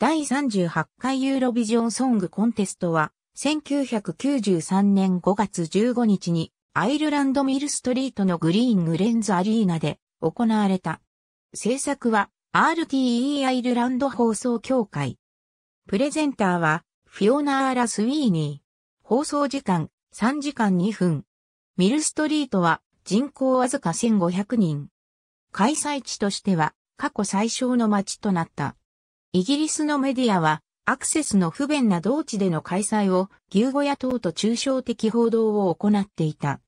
第38回ユーロビジョンソングコンテストは、1993年5月15日に、アイルランドミルストリートのグリーングレンズアリーナで行われた。制作は RTE アイルランド放送協会。プレゼンターはフィオナーラ・スウィーニー。放送時間3時間2分。ミルストリートは人口わずか1500人。開催地としては過去最小の街となった。イギリスのメディアは、アクセスの不便な同地での開催を、牛小屋等と抽象的報道を行っていた。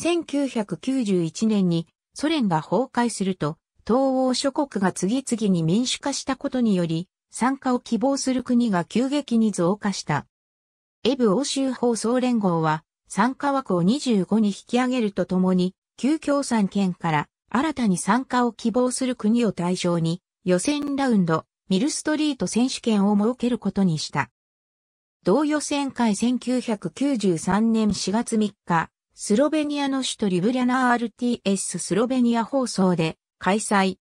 1991年にソ連が崩壊すると、東欧諸国が次々に民主化したことにより、参加を希望する国が急激に増加した。エブ欧州放送連合は、参加枠を25に引き上げるとともに、旧共産圏から新たに参加を希望する国を対象に、予選ラウンド、ミルストリート選手権を設けることにした。同予選会1993年4月3日、スロベニアの首都リブリャナ RTS スロベニア放送で開催。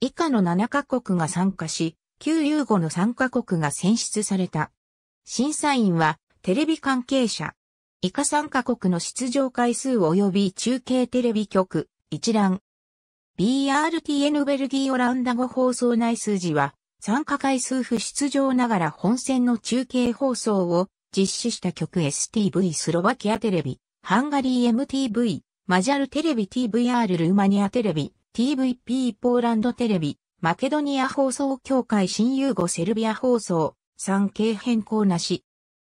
以下の7カ国が参加し、旧ユーゴの3カ国が選出された。審査員はテレビ関係者。以下3カ国の出場回数及び中継テレビ局、一覧。BRTN ベルギーオランダ語放送内数字は参加回数不出場ながら本戦の中継放送を実施した局 STV スロバキアテレビ、ハンガリー MTV、マジャルテレビ TVR ルーマニアテレビ、TVP ポーランドテレビ、マケドニア放送協会新ユーゴセルビア放送、産経変更なし。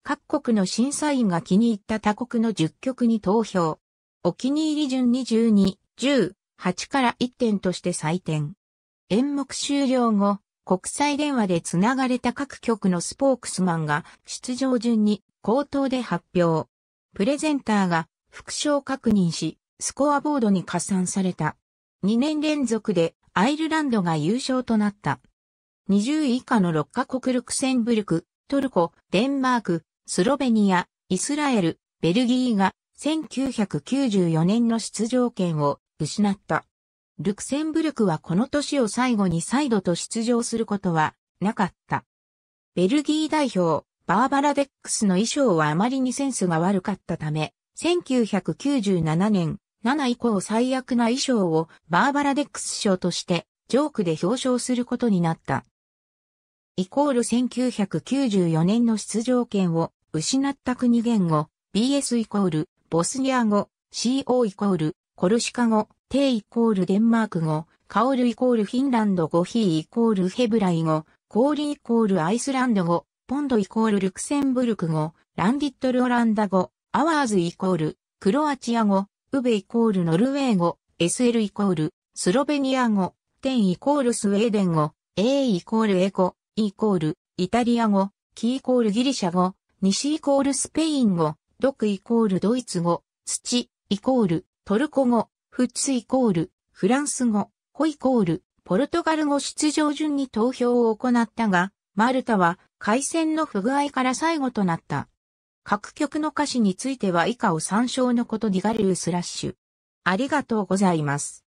各国の審査員が気に入った他国の10曲に投票。お気に入り順に12、10、8から1点として採点。演目終了後、国際電話でつながれた各局のスポークスマンが出場順に口頭で発表。プレゼンターが副賞確認し、スコアボードに加算された。2年連続でアイルランドが優勝となった。20以下の6カ国ルクセンブルク、トルコ、デンマーク、スロベニア、イスラエル、ベルギーが1994年の出場権を失った。ルクセンブルクはこの年を最後に再度と出場することはなかった。ベルギー代表、バーバラ・デックスの衣装はあまりにセンスが悪かったため、1997年7以降最悪な衣装をバーバラ・デックス賞としてジョークで表彰することになった。イコール1994年の出場権を失った国言語 BS イコールボスニア語 CO イコールコルシカ語テイイコールデンマーク語、カオルイコールフィンランド語、ヒーイコールヘブライ語、コーリーイコールアイスランド語、ポンドイコールルクセンブルク語、ランディットルオランダ語、アワーズイコールクロアチア語、ウベイコールノルウェー語、SL イコールスロベニア語、テンイコールスウェーデン語、A イコール英語、イコールイタリア語、キイコールギリシャ語、西イコールスペイン語、ドクイコールドイツ語、土イコールトルコ語、フッツイコール、フランス語、ホイコール、ポルトガル語出場順に投票を行ったが、マルタは回線の不具合から最後となった。各曲の歌詞については以下を参照のことディガルースラッシュ。ありがとうございます。